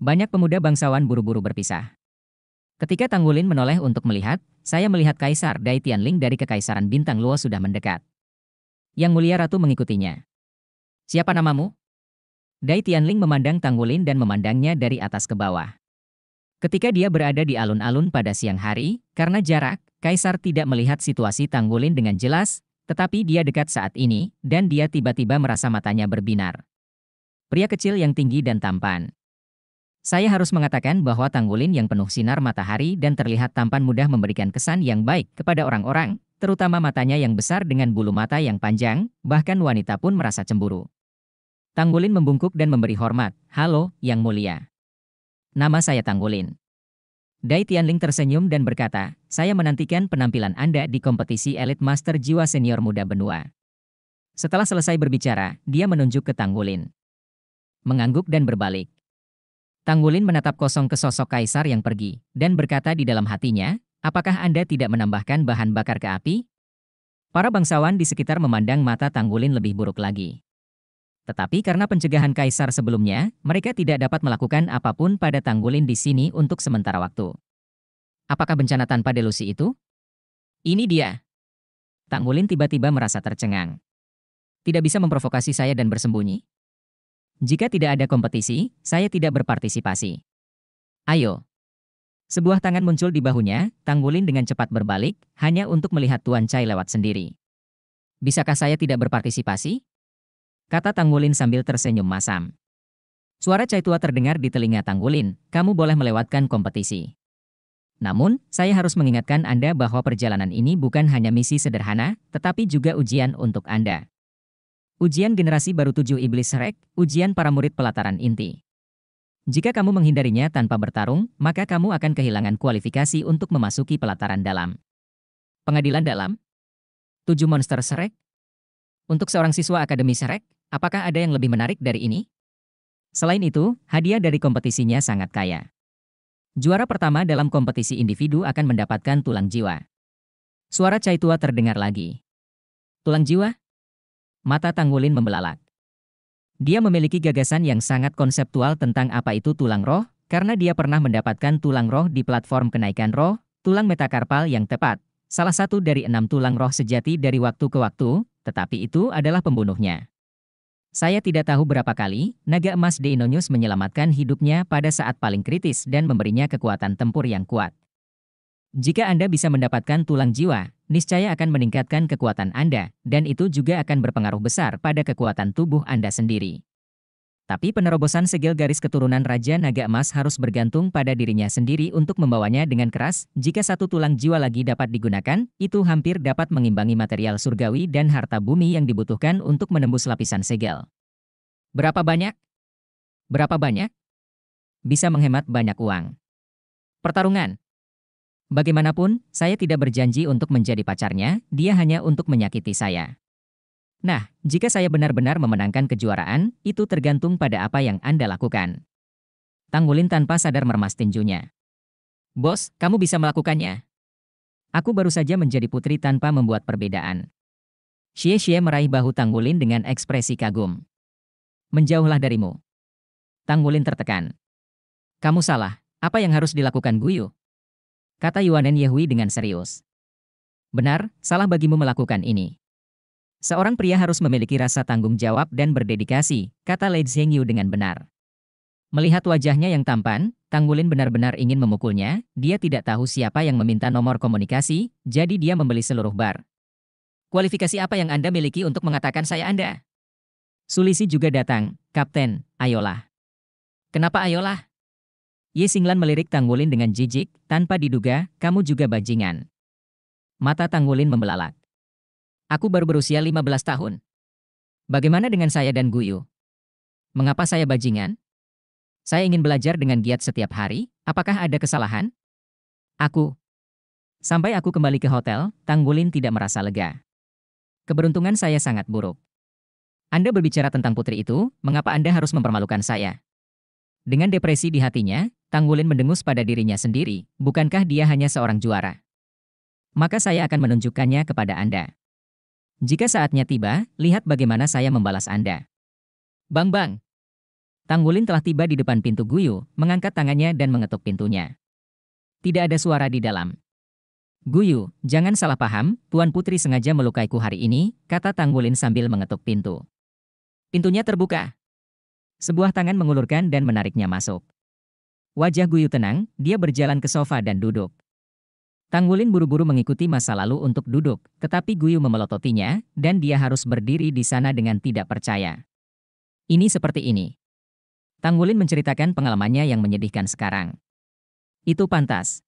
Banyak pemuda bangsawan buru-buru berpisah. Ketika Tanggulin menoleh untuk melihat, saya melihat Kaisar Dai Tianling dari Kekaisaran Bintang Luo sudah mendekat. Yang Mulia Ratu mengikutinya. Siapa namamu? Dai Tianling memandang Tanggulin dan memandangnya dari atas ke bawah. Ketika dia berada di alun-alun pada siang hari, karena jarak, Kaisar tidak melihat situasi Tanggulin dengan jelas, tetapi dia dekat saat ini, dan dia tiba-tiba merasa matanya berbinar. Pria kecil yang tinggi dan tampan. Saya harus mengatakan bahwa tanggulin yang penuh sinar matahari dan terlihat tampan mudah memberikan kesan yang baik kepada orang-orang, terutama matanya yang besar dengan bulu mata yang panjang, bahkan wanita pun merasa cemburu. Tanggulin membungkuk dan memberi hormat, Halo, Yang Mulia. Nama saya Tanggulin. Dai Tianling tersenyum dan berkata, saya menantikan penampilan Anda di kompetisi elit Master Jiwa Senior Muda Benua. Setelah selesai berbicara, dia menunjuk ke Tanggulin. Mengangguk dan berbalik. Tanggulin menatap kosong ke sosok kaisar yang pergi, dan berkata di dalam hatinya, apakah Anda tidak menambahkan bahan bakar ke api? Para bangsawan di sekitar memandang mata Tanggulin lebih buruk lagi. Tetapi karena pencegahan kaisar sebelumnya, mereka tidak dapat melakukan apapun pada Tanggulin di sini untuk sementara waktu. Apakah bencana tanpa delusi itu? Ini dia. Tanggulin tiba-tiba merasa tercengang. Tidak bisa memprovokasi saya dan bersembunyi? Jika tidak ada kompetisi, saya tidak berpartisipasi. Ayo. Sebuah tangan muncul di bahunya, Tanggulin dengan cepat berbalik, hanya untuk melihat Tuan Chai lewat sendiri. Bisakah saya tidak berpartisipasi? Kata Tanggulin sambil tersenyum masam. Suara Chai Tua terdengar di telinga Tanggulin, kamu boleh melewatkan kompetisi. Namun, saya harus mengingatkan Anda bahwa perjalanan ini bukan hanya misi sederhana, tetapi juga ujian untuk Anda. Ujian generasi baru tujuh iblis rek, ujian para murid pelataran inti. Jika kamu menghindarinya tanpa bertarung, maka kamu akan kehilangan kualifikasi untuk memasuki pelataran dalam. Pengadilan dalam Tujuh monster serek. Untuk seorang siswa akademi serek, apakah ada yang lebih menarik dari ini? Selain itu, hadiah dari kompetisinya sangat kaya. Juara pertama dalam kompetisi individu akan mendapatkan tulang jiwa. Suara Caitua terdengar lagi. Tulang jiwa? Mata Tanggulin membelalak. Dia memiliki gagasan yang sangat konseptual tentang apa itu tulang roh, karena dia pernah mendapatkan tulang roh di platform kenaikan roh, tulang metakarpal yang tepat, salah satu dari enam tulang roh sejati dari waktu ke waktu, tetapi itu adalah pembunuhnya. Saya tidak tahu berapa kali, naga emas Deinonius menyelamatkan hidupnya pada saat paling kritis dan memberinya kekuatan tempur yang kuat. Jika Anda bisa mendapatkan tulang jiwa, niscaya akan meningkatkan kekuatan Anda, dan itu juga akan berpengaruh besar pada kekuatan tubuh Anda sendiri. Tapi penerobosan segel garis keturunan Raja Naga Emas harus bergantung pada dirinya sendiri untuk membawanya dengan keras, jika satu tulang jiwa lagi dapat digunakan, itu hampir dapat mengimbangi material surgawi dan harta bumi yang dibutuhkan untuk menembus lapisan segel. Berapa banyak? Berapa banyak? Bisa menghemat banyak uang. Pertarungan Bagaimanapun, saya tidak berjanji untuk menjadi pacarnya, dia hanya untuk menyakiti saya. Nah, jika saya benar-benar memenangkan kejuaraan, itu tergantung pada apa yang Anda lakukan. Tanggulin tanpa sadar meremas tinjunya. Bos, kamu bisa melakukannya. Aku baru saja menjadi putri tanpa membuat perbedaan. Xie Xie meraih bahu Tanggulin dengan ekspresi kagum. Menjauhlah darimu. Tanggulin tertekan. Kamu salah, apa yang harus dilakukan Guyu? kata Yuanen Yehui dengan serius. Benar, salah bagimu melakukan ini. Seorang pria harus memiliki rasa tanggung jawab dan berdedikasi, kata Lei Zhengyu dengan benar. Melihat wajahnya yang tampan, Tang Wulin benar-benar ingin memukulnya, dia tidak tahu siapa yang meminta nomor komunikasi, jadi dia membeli seluruh bar. Kualifikasi apa yang Anda miliki untuk mengatakan saya Anda? Sulisi juga datang, Kapten, ayolah. Kenapa ayolah? Ye Singlan melirik Tang Wulin dengan jijik, tanpa diduga, kamu juga bajingan. Mata Tang Wulin membelalak. Aku baru berusia 15 tahun. Bagaimana dengan saya dan Guyu? Mengapa saya bajingan? Saya ingin belajar dengan giat setiap hari, apakah ada kesalahan? Aku. Sampai aku kembali ke hotel, Tang Wulin tidak merasa lega. Keberuntungan saya sangat buruk. Anda berbicara tentang putri itu, mengapa Anda harus mempermalukan saya? Dengan depresi di hatinya, Tanggulin mendengus pada dirinya sendiri, bukankah dia hanya seorang juara? Maka saya akan menunjukkannya kepada Anda. Jika saatnya tiba, lihat bagaimana saya membalas Anda. Bang Bang! Tanggulin telah tiba di depan pintu Guyu, mengangkat tangannya dan mengetuk pintunya. Tidak ada suara di dalam. Guyu, jangan salah paham, Tuan Putri sengaja melukaiku hari ini, kata Tanggulin sambil mengetuk pintu. Pintunya terbuka. Sebuah tangan mengulurkan dan menariknya masuk. Wajah Guyu tenang, dia berjalan ke sofa dan duduk. Tang Wulin buru-buru mengikuti masa lalu untuk duduk, tetapi Guyu memelototinya, dan dia harus berdiri di sana dengan tidak percaya. Ini seperti ini. Tang Wulin menceritakan pengalamannya yang menyedihkan sekarang. Itu pantas.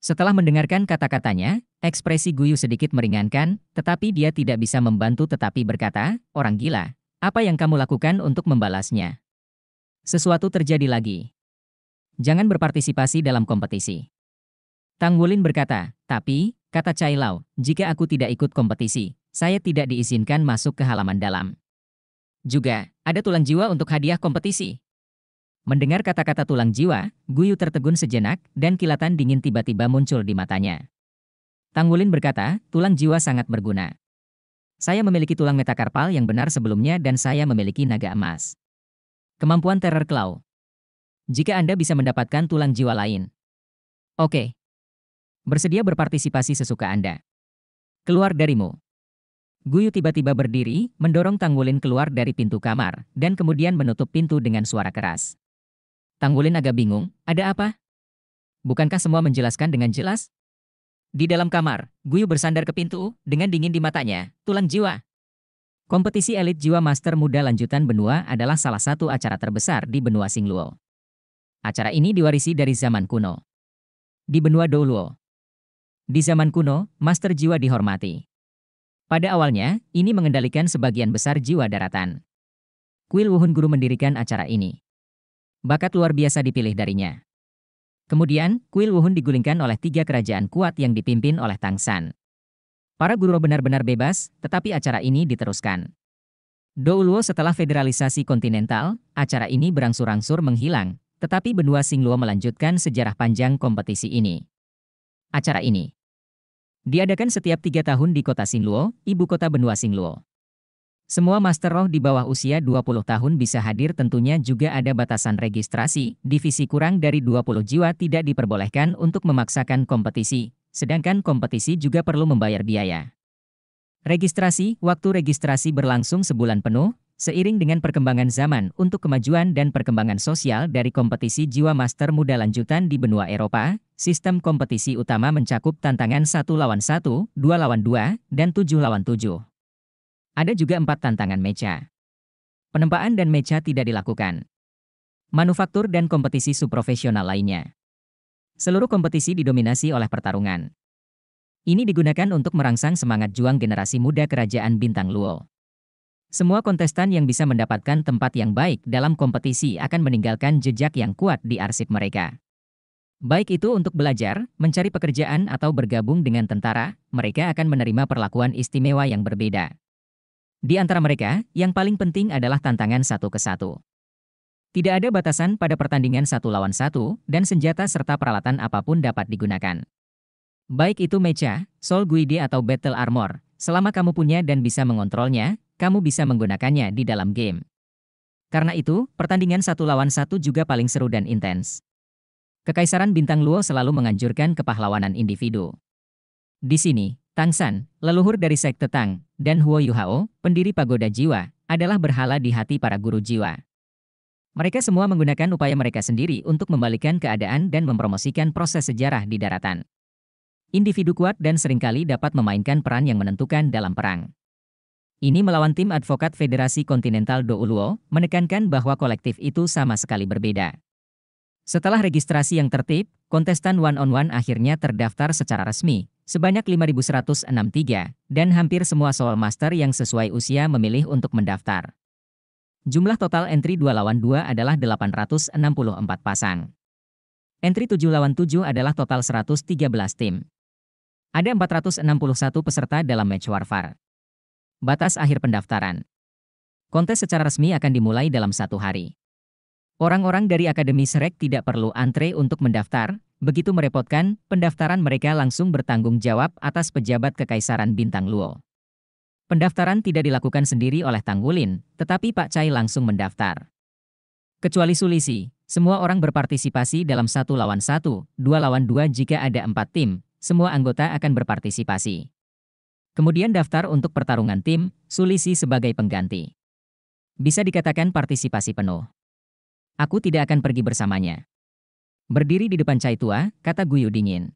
Setelah mendengarkan kata-katanya, ekspresi Guyu sedikit meringankan, tetapi dia tidak bisa membantu tetapi berkata, orang gila, apa yang kamu lakukan untuk membalasnya? Sesuatu terjadi lagi jangan berpartisipasi dalam kompetisi. Tang Wulin berkata, tapi, kata Chai Lao, jika aku tidak ikut kompetisi, saya tidak diizinkan masuk ke halaman dalam. Juga, ada tulang jiwa untuk hadiah kompetisi. Mendengar kata-kata tulang jiwa, Guyu tertegun sejenak dan kilatan dingin tiba-tiba muncul di matanya. Tang Wulin berkata, tulang jiwa sangat berguna. Saya memiliki tulang metakarpal yang benar sebelumnya dan saya memiliki naga emas. Kemampuan Terror claw, jika Anda bisa mendapatkan tulang jiwa lain. Oke. Bersedia berpartisipasi sesuka Anda. Keluar darimu. Guyu tiba-tiba berdiri, mendorong Tanggulin keluar dari pintu kamar, dan kemudian menutup pintu dengan suara keras. Tanggulin agak bingung, ada apa? Bukankah semua menjelaskan dengan jelas? Di dalam kamar, Guyu bersandar ke pintu, dengan dingin di matanya, tulang jiwa. Kompetisi elit jiwa master muda lanjutan benua adalah salah satu acara terbesar di benua Singluo. Acara ini diwarisi dari zaman kuno. Di benua Douluo. Di zaman kuno, master jiwa dihormati. Pada awalnya, ini mengendalikan sebagian besar jiwa daratan. Kuil Wuhun Guru mendirikan acara ini. Bakat luar biasa dipilih darinya. Kemudian, Kuil Wuhun digulingkan oleh tiga kerajaan kuat yang dipimpin oleh Tang San. Para guru benar-benar bebas, tetapi acara ini diteruskan. Douluo setelah federalisasi kontinental, acara ini berangsur-angsur menghilang, tetapi Benua Singluo melanjutkan sejarah panjang kompetisi ini. Acara ini diadakan setiap tiga tahun di kota Singluo, ibu kota Benua Singluo. Semua master roh di bawah usia 20 tahun bisa hadir tentunya juga ada batasan registrasi, divisi kurang dari 20 jiwa tidak diperbolehkan untuk memaksakan kompetisi, sedangkan kompetisi juga perlu membayar biaya. Registrasi, waktu registrasi berlangsung sebulan penuh, Seiring dengan perkembangan zaman untuk kemajuan dan perkembangan sosial dari kompetisi jiwa master muda lanjutan di benua Eropa, sistem kompetisi utama mencakup tantangan satu lawan satu, dua lawan dua, dan tujuh lawan tujuh. Ada juga empat tantangan meja. Penempaan dan meja tidak dilakukan. Manufaktur dan kompetisi subprofesional lainnya. Seluruh kompetisi didominasi oleh pertarungan. Ini digunakan untuk merangsang semangat juang generasi muda kerajaan bintang Luo. Semua kontestan yang bisa mendapatkan tempat yang baik dalam kompetisi akan meninggalkan jejak yang kuat di arsip mereka. Baik itu untuk belajar, mencari pekerjaan atau bergabung dengan tentara, mereka akan menerima perlakuan istimewa yang berbeda. Di antara mereka, yang paling penting adalah tantangan satu ke satu. Tidak ada batasan pada pertandingan satu lawan satu, dan senjata serta peralatan apapun dapat digunakan. Baik itu mecha, sol guide atau battle armor, selama kamu punya dan bisa mengontrolnya, kamu bisa menggunakannya di dalam game. Karena itu, pertandingan satu lawan satu juga paling seru dan intens. Kekaisaran Bintang Luo selalu menganjurkan kepahlawanan individu. Di sini, Tang San, leluhur dari sekte Tang, dan Huo Yuhao, pendiri pagoda jiwa, adalah berhala di hati para guru jiwa. Mereka semua menggunakan upaya mereka sendiri untuk membalikan keadaan dan mempromosikan proses sejarah di daratan. Individu kuat dan seringkali dapat memainkan peran yang menentukan dalam perang. Ini melawan tim advokat Federasi Kontinental Do Uluo, menekankan bahwa kolektif itu sama sekali berbeda. Setelah registrasi yang tertib, kontestan one-on-one -on -one akhirnya terdaftar secara resmi, sebanyak 5.163, dan hampir semua soul master yang sesuai usia memilih untuk mendaftar. Jumlah total entry 2 lawan 2 adalah 864 pasang. Entry 7 lawan 7 adalah total 113 tim. Ada 461 peserta dalam match warfare. Batas akhir pendaftaran. Kontes secara resmi akan dimulai dalam satu hari. Orang-orang dari Akademi Serek tidak perlu antre untuk mendaftar, begitu merepotkan, pendaftaran mereka langsung bertanggung jawab atas pejabat Kekaisaran Bintang Luo. Pendaftaran tidak dilakukan sendiri oleh Tang Wulin, tetapi Pak Cai langsung mendaftar. Kecuali Sulisi, semua orang berpartisipasi dalam satu lawan satu, dua lawan dua jika ada empat tim, semua anggota akan berpartisipasi. Kemudian daftar untuk pertarungan tim, Sulisi sebagai pengganti. Bisa dikatakan partisipasi penuh. Aku tidak akan pergi bersamanya. Berdiri di depan Cai Tua, kata Guyu dingin.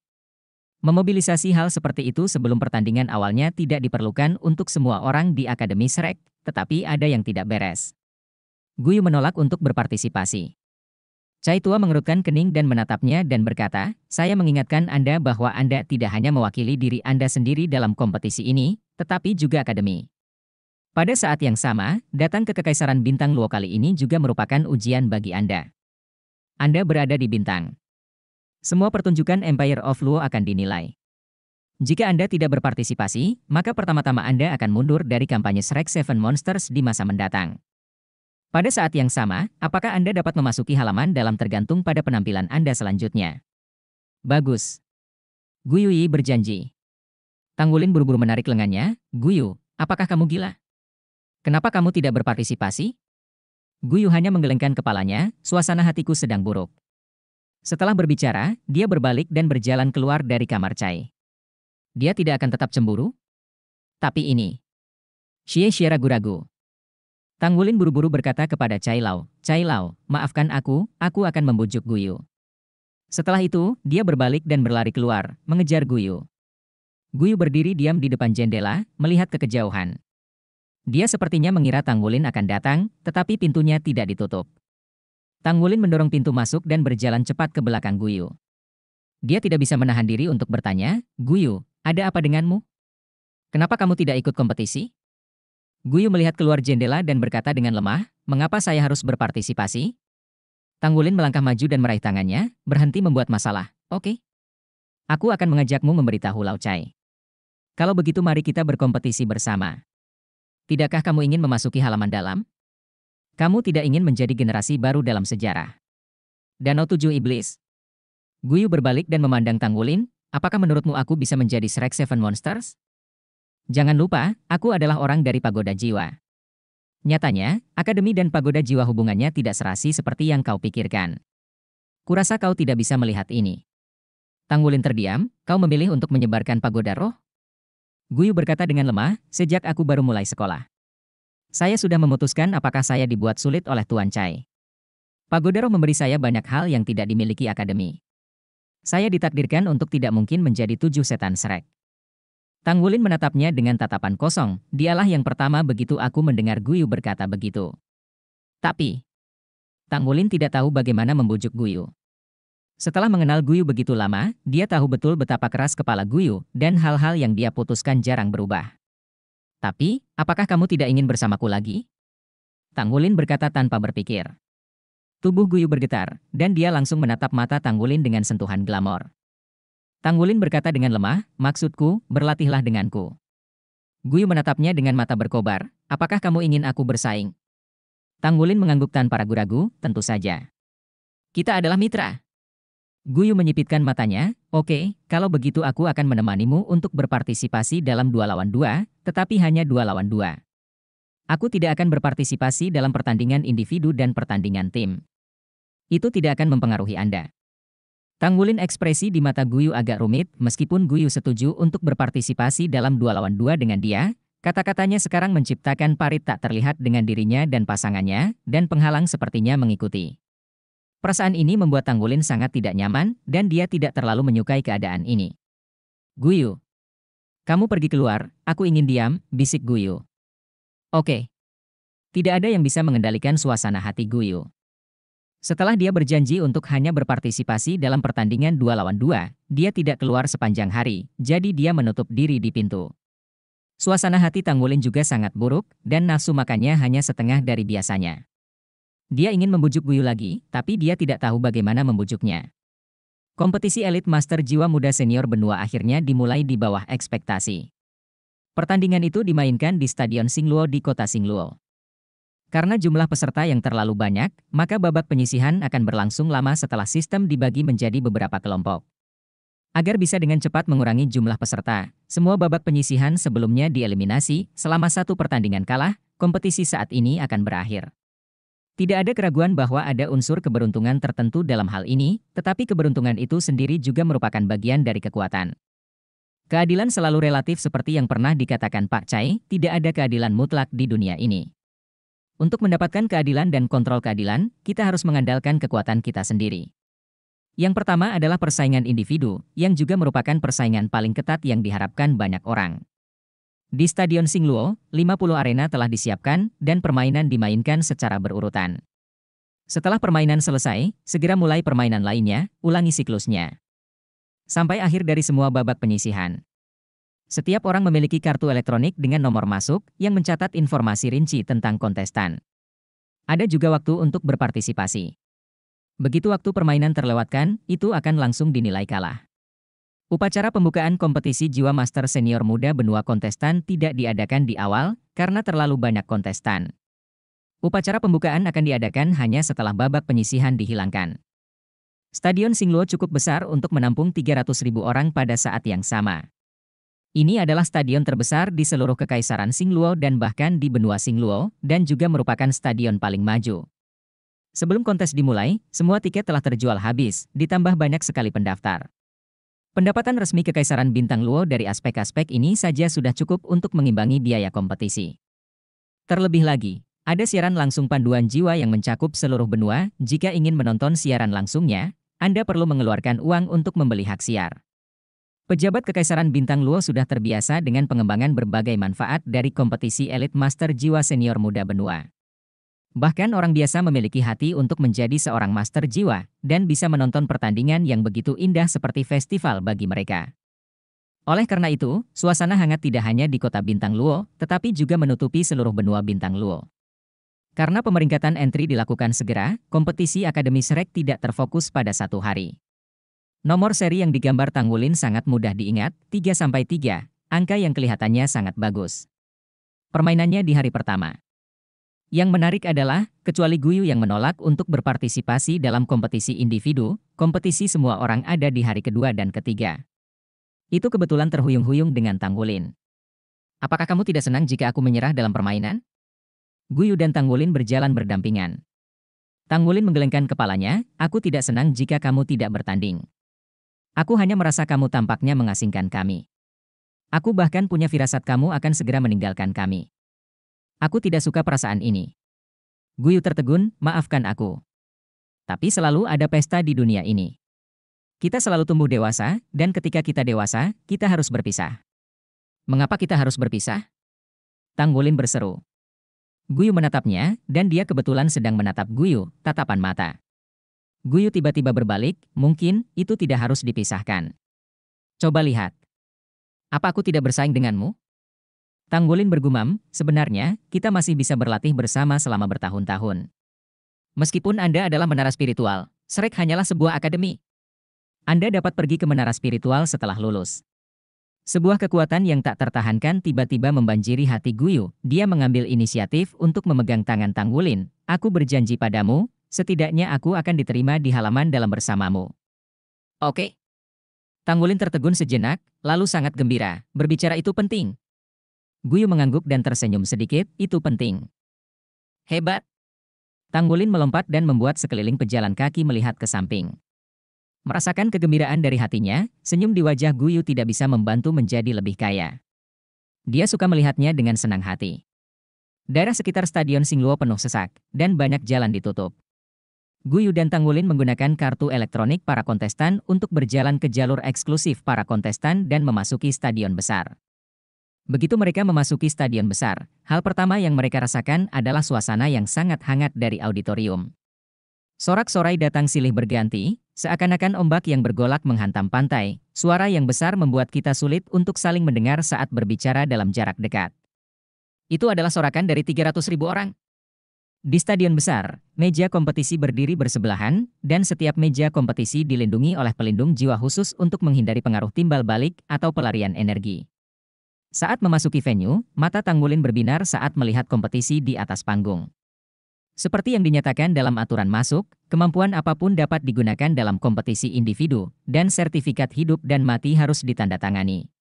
Memobilisasi hal seperti itu sebelum pertandingan awalnya tidak diperlukan untuk semua orang di Akademi Srek, tetapi ada yang tidak beres. Guyu menolak untuk berpartisipasi. Cai Tua mengerutkan kening dan menatapnya dan berkata, saya mengingatkan Anda bahwa Anda tidak hanya mewakili diri Anda sendiri dalam kompetisi ini, tetapi juga akademi. Pada saat yang sama, datang ke Kekaisaran Bintang Luo kali ini juga merupakan ujian bagi Anda. Anda berada di bintang. Semua pertunjukan Empire of Luo akan dinilai. Jika Anda tidak berpartisipasi, maka pertama-tama Anda akan mundur dari kampanye Shrek Seven Monsters di masa mendatang. Pada saat yang sama, apakah Anda dapat memasuki halaman dalam tergantung pada penampilan Anda selanjutnya? Bagus. Guyui berjanji. Tanggulin buru-buru menarik lengannya, Guyu, apakah kamu gila? Kenapa kamu tidak berpartisipasi? Guyu hanya menggelengkan kepalanya, suasana hatiku sedang buruk. Setelah berbicara, dia berbalik dan berjalan keluar dari kamar cai. Dia tidak akan tetap cemburu? Tapi ini. Xie Xie ragu-ragu, Tang Wulin buru-buru berkata kepada Cai Lao, Cai Lao, maafkan aku, aku akan membujuk Guyu. Setelah itu, dia berbalik dan berlari keluar, mengejar Guyu. Guyu berdiri diam di depan jendela, melihat ke kejauhan. Dia sepertinya mengira Tang Wulin akan datang, tetapi pintunya tidak ditutup. Tang Wulin mendorong pintu masuk dan berjalan cepat ke belakang Guyu. Dia tidak bisa menahan diri untuk bertanya, Guyu, ada apa denganmu? Kenapa kamu tidak ikut kompetisi? Guyu melihat keluar jendela dan berkata dengan lemah, mengapa saya harus berpartisipasi? Tanggulin melangkah maju dan meraih tangannya, berhenti membuat masalah. Oke. Okay. Aku akan mengajakmu memberitahu Lao Chai. Kalau begitu mari kita berkompetisi bersama. Tidakkah kamu ingin memasuki halaman dalam? Kamu tidak ingin menjadi generasi baru dalam sejarah. Danau Tujuh Iblis. Guyu berbalik dan memandang Tanggulin, apakah menurutmu aku bisa menjadi Shrek Seven Monsters? Jangan lupa, aku adalah orang dari pagoda jiwa. Nyatanya, akademi dan pagoda jiwa hubungannya tidak serasi seperti yang kau pikirkan. Kurasa kau tidak bisa melihat ini. Tanggulin terdiam, kau memilih untuk menyebarkan pagoda roh? Guyu berkata dengan lemah, sejak aku baru mulai sekolah. Saya sudah memutuskan apakah saya dibuat sulit oleh Tuan Cai. Pagoda roh memberi saya banyak hal yang tidak dimiliki akademi. Saya ditakdirkan untuk tidak mungkin menjadi tujuh setan serek. Tang menatapnya dengan tatapan kosong, dialah yang pertama begitu aku mendengar Guyu berkata begitu. Tapi, Tang tidak tahu bagaimana membujuk Guyu. Setelah mengenal Guyu begitu lama, dia tahu betul betapa keras kepala Guyu, dan hal-hal yang dia putuskan jarang berubah. Tapi, apakah kamu tidak ingin bersamaku lagi? Tang berkata tanpa berpikir. Tubuh Guyu bergetar, dan dia langsung menatap mata Tanggulin dengan sentuhan glamor. Tanggulin berkata dengan lemah, maksudku, berlatihlah denganku. Guyu menatapnya dengan mata berkobar, apakah kamu ingin aku bersaing? Tanggulin mengangguk tanpa ragu-ragu, tentu saja. Kita adalah mitra. Guyu menyipitkan matanya, oke, okay, kalau begitu aku akan menemanimu untuk berpartisipasi dalam dua lawan dua, tetapi hanya dua lawan dua. Aku tidak akan berpartisipasi dalam pertandingan individu dan pertandingan tim. Itu tidak akan mempengaruhi Anda. Tanggulin ekspresi di mata Guyu agak rumit, meskipun Guyu setuju untuk berpartisipasi dalam dua lawan dua dengan dia, kata-katanya sekarang menciptakan parit tak terlihat dengan dirinya dan pasangannya, dan penghalang sepertinya mengikuti. Perasaan ini membuat Tanggulin sangat tidak nyaman, dan dia tidak terlalu menyukai keadaan ini. Guyu. Kamu pergi keluar, aku ingin diam, bisik Guyu. Oke. Tidak ada yang bisa mengendalikan suasana hati Guyu. Setelah dia berjanji untuk hanya berpartisipasi dalam pertandingan dua lawan dua, dia tidak keluar sepanjang hari, jadi dia menutup diri di pintu. Suasana hati Tang Wulin juga sangat buruk, dan nafsu makannya hanya setengah dari biasanya. Dia ingin membujuk Guyu lagi, tapi dia tidak tahu bagaimana membujuknya. Kompetisi elit Master Jiwa Muda Senior Benua akhirnya dimulai di bawah ekspektasi. Pertandingan itu dimainkan di Stadion Singluo di kota Singluo. Karena jumlah peserta yang terlalu banyak, maka babak penyisihan akan berlangsung lama setelah sistem dibagi menjadi beberapa kelompok. Agar bisa dengan cepat mengurangi jumlah peserta, semua babak penyisihan sebelumnya dieliminasi, selama satu pertandingan kalah, kompetisi saat ini akan berakhir. Tidak ada keraguan bahwa ada unsur keberuntungan tertentu dalam hal ini, tetapi keberuntungan itu sendiri juga merupakan bagian dari kekuatan. Keadilan selalu relatif seperti yang pernah dikatakan Pak Chai, tidak ada keadilan mutlak di dunia ini. Untuk mendapatkan keadilan dan kontrol keadilan, kita harus mengandalkan kekuatan kita sendiri. Yang pertama adalah persaingan individu, yang juga merupakan persaingan paling ketat yang diharapkan banyak orang. Di Stadion Singluo, 50 arena telah disiapkan dan permainan dimainkan secara berurutan. Setelah permainan selesai, segera mulai permainan lainnya, ulangi siklusnya. Sampai akhir dari semua babak penyisihan. Setiap orang memiliki kartu elektronik dengan nomor masuk yang mencatat informasi rinci tentang kontestan. Ada juga waktu untuk berpartisipasi. Begitu waktu permainan terlewatkan, itu akan langsung dinilai kalah. Upacara pembukaan kompetisi Jiwa Master Senior Muda Benua Kontestan tidak diadakan di awal karena terlalu banyak kontestan. Upacara pembukaan akan diadakan hanya setelah babak penyisihan dihilangkan. Stadion Singlo cukup besar untuk menampung 300.000 orang pada saat yang sama. Ini adalah stadion terbesar di seluruh Kekaisaran Singluo dan bahkan di benua Singluo, dan juga merupakan stadion paling maju. Sebelum kontes dimulai, semua tiket telah terjual habis, ditambah banyak sekali pendaftar. Pendapatan resmi Kekaisaran Bintang Luo dari aspek-aspek ini saja sudah cukup untuk mengimbangi biaya kompetisi. Terlebih lagi, ada siaran langsung panduan jiwa yang mencakup seluruh benua, jika ingin menonton siaran langsungnya, Anda perlu mengeluarkan uang untuk membeli hak siar. Pejabat Kekaisaran Bintang Luo sudah terbiasa dengan pengembangan berbagai manfaat dari kompetisi elit master jiwa senior muda benua. Bahkan orang biasa memiliki hati untuk menjadi seorang master jiwa dan bisa menonton pertandingan yang begitu indah seperti festival bagi mereka. Oleh karena itu, suasana hangat tidak hanya di kota Bintang Luo, tetapi juga menutupi seluruh benua Bintang Luo. Karena pemeringkatan entry dilakukan segera, kompetisi Akademi Rek tidak terfokus pada satu hari. Nomor seri yang digambar Tangulin sangat mudah diingat, 3-3, angka yang kelihatannya sangat bagus. Permainannya di hari pertama. Yang menarik adalah, kecuali Guyu yang menolak untuk berpartisipasi dalam kompetisi individu, kompetisi semua orang ada di hari kedua dan ketiga. Itu kebetulan terhuyung-huyung dengan Tangulin. Apakah kamu tidak senang jika aku menyerah dalam permainan? Guyu dan Tangulin berjalan berdampingan. Tangulin menggelengkan kepalanya, aku tidak senang jika kamu tidak bertanding. Aku hanya merasa kamu tampaknya mengasingkan kami. Aku bahkan punya firasat kamu akan segera meninggalkan kami. Aku tidak suka perasaan ini. Guyu tertegun, maafkan aku. Tapi selalu ada pesta di dunia ini. Kita selalu tumbuh dewasa, dan ketika kita dewasa, kita harus berpisah. Mengapa kita harus berpisah? Tang Wulin berseru. Guyu menatapnya, dan dia kebetulan sedang menatap Guyu, tatapan mata. Guyu tiba-tiba berbalik, mungkin itu tidak harus dipisahkan. Coba lihat. Apa aku tidak bersaing denganmu? Tanggulin bergumam, sebenarnya kita masih bisa berlatih bersama selama bertahun-tahun. Meskipun Anda adalah menara spiritual, Srek hanyalah sebuah akademi. Anda dapat pergi ke menara spiritual setelah lulus. Sebuah kekuatan yang tak tertahankan tiba-tiba membanjiri hati Guyu. Dia mengambil inisiatif untuk memegang tangan Tanggulin. Aku berjanji padamu, setidaknya aku akan diterima di halaman dalam bersamamu. Oke. Tanggulin tertegun sejenak, lalu sangat gembira, berbicara itu penting. Guyu mengangguk dan tersenyum sedikit, itu penting. Hebat. Tanggulin melompat dan membuat sekeliling pejalan kaki melihat ke samping. Merasakan kegembiraan dari hatinya, senyum di wajah Guyu tidak bisa membantu menjadi lebih kaya. Dia suka melihatnya dengan senang hati. Daerah sekitar Stadion Singluo penuh sesak, dan banyak jalan ditutup. Guyu dan Tangulin menggunakan kartu elektronik para kontestan untuk berjalan ke jalur eksklusif para kontestan dan memasuki stadion besar. Begitu mereka memasuki stadion besar, hal pertama yang mereka rasakan adalah suasana yang sangat hangat dari auditorium. Sorak-sorai datang silih berganti, seakan-akan ombak yang bergolak menghantam pantai, suara yang besar membuat kita sulit untuk saling mendengar saat berbicara dalam jarak dekat. Itu adalah sorakan dari 300 orang. Di stadion besar, meja kompetisi berdiri bersebelahan, dan setiap meja kompetisi dilindungi oleh pelindung jiwa khusus untuk menghindari pengaruh timbal balik atau pelarian energi. Saat memasuki venue, mata Tanggulin berbinar saat melihat kompetisi di atas panggung. Seperti yang dinyatakan dalam aturan masuk, kemampuan apapun dapat digunakan dalam kompetisi individu, dan sertifikat hidup dan mati harus ditandatangani.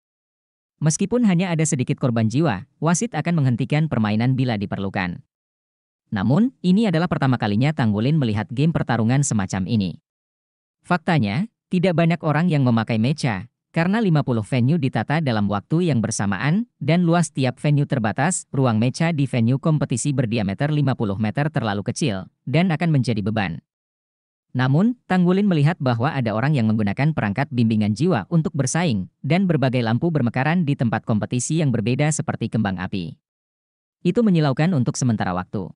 Meskipun hanya ada sedikit korban jiwa, wasit akan menghentikan permainan bila diperlukan. Namun, ini adalah pertama kalinya Tanggulin melihat game pertarungan semacam ini. Faktanya, tidak banyak orang yang memakai mecha, karena 50 venue ditata dalam waktu yang bersamaan, dan luas tiap venue terbatas, ruang mecha di venue kompetisi berdiameter 50 meter terlalu kecil, dan akan menjadi beban. Namun, Tanggulin melihat bahwa ada orang yang menggunakan perangkat bimbingan jiwa untuk bersaing, dan berbagai lampu bermekaran di tempat kompetisi yang berbeda seperti kembang api. Itu menyilaukan untuk sementara waktu.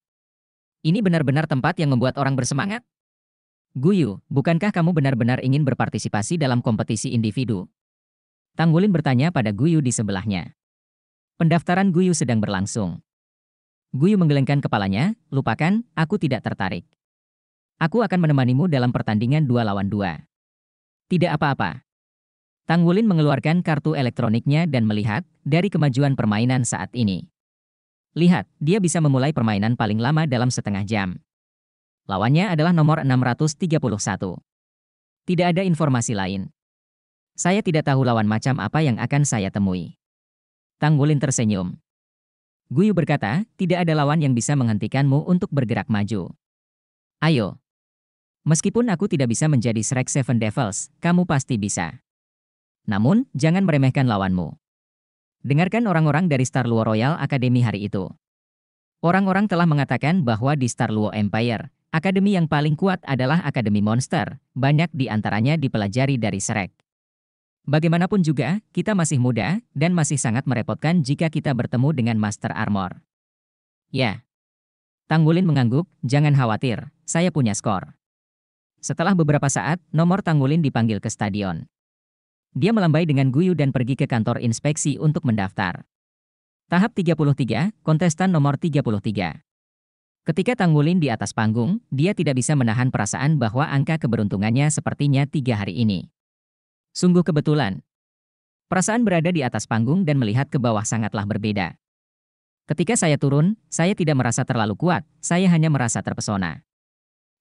Ini benar-benar tempat yang membuat orang bersemangat. Guyu, bukankah kamu benar-benar ingin berpartisipasi dalam kompetisi individu? Tang Wulin bertanya pada Guyu di sebelahnya. Pendaftaran Guyu sedang berlangsung. Guyu menggelengkan kepalanya, lupakan, aku tidak tertarik. Aku akan menemanimu dalam pertandingan dua lawan dua. Tidak apa-apa. Tang Wulin mengeluarkan kartu elektroniknya dan melihat dari kemajuan permainan saat ini. Lihat, dia bisa memulai permainan paling lama dalam setengah jam. Lawannya adalah nomor 631. Tidak ada informasi lain. Saya tidak tahu lawan macam apa yang akan saya temui. Tang Wulin tersenyum. Guyu berkata, tidak ada lawan yang bisa menghentikanmu untuk bergerak maju. Ayo. Meskipun aku tidak bisa menjadi Shrek Seven Devils, kamu pasti bisa. Namun, jangan meremehkan lawanmu. Dengarkan orang-orang dari Star Luo Royal Academy hari itu. Orang-orang telah mengatakan bahwa di Star Luo Empire, akademi yang paling kuat adalah Akademi Monster, banyak di antaranya dipelajari dari Shrek. Bagaimanapun juga, kita masih muda, dan masih sangat merepotkan jika kita bertemu dengan Master Armor. Ya. Tanggulin mengangguk, jangan khawatir, saya punya skor. Setelah beberapa saat, nomor Tanggulin dipanggil ke stadion. Dia melambai dengan guyu dan pergi ke kantor inspeksi untuk mendaftar. Tahap 33, kontestan nomor 33. Ketika Tang Wulin di atas panggung, dia tidak bisa menahan perasaan bahwa angka keberuntungannya sepertinya tiga hari ini. Sungguh kebetulan. Perasaan berada di atas panggung dan melihat ke bawah sangatlah berbeda. Ketika saya turun, saya tidak merasa terlalu kuat, saya hanya merasa terpesona.